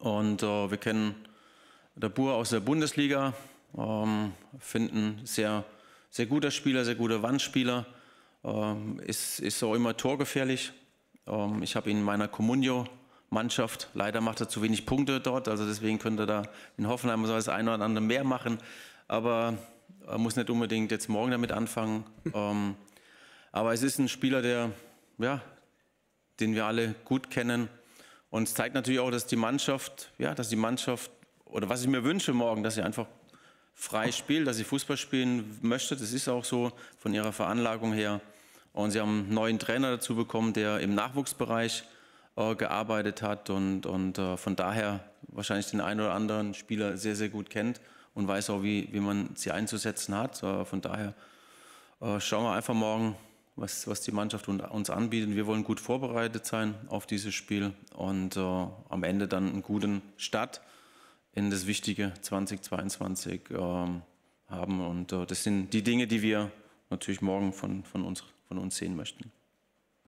Und äh, wir kennen der Bur aus der Bundesliga, ähm, finden sehr, sehr guter Spieler, sehr guter Wandspieler, ähm, ist, ist auch immer torgefährlich. Ähm, ich habe ihn in meiner Comunio Mannschaft. Leider macht er zu wenig Punkte dort, also deswegen könnte er da in Hoffenheim so das eine oder andere mehr machen. Aber er muss nicht unbedingt jetzt morgen damit anfangen. ähm, aber es ist ein Spieler, der, ja, den wir alle gut kennen, und es zeigt natürlich auch, dass die Mannschaft, ja, dass die Mannschaft, oder was ich mir wünsche morgen, dass sie einfach frei spielt, dass sie Fußball spielen möchte. Das ist auch so von ihrer Veranlagung her. Und sie haben einen neuen Trainer dazu bekommen, der im Nachwuchsbereich äh, gearbeitet hat und, und äh, von daher wahrscheinlich den einen oder anderen Spieler sehr, sehr gut kennt und weiß auch, wie, wie man sie einzusetzen hat. Äh, von daher äh, schauen wir einfach morgen, was, was die Mannschaft uns anbietet. Wir wollen gut vorbereitet sein auf dieses Spiel und äh, am Ende dann einen guten Start in das wichtige 2022 äh, haben. Und äh, das sind die Dinge, die wir natürlich morgen von, von, uns, von uns sehen möchten.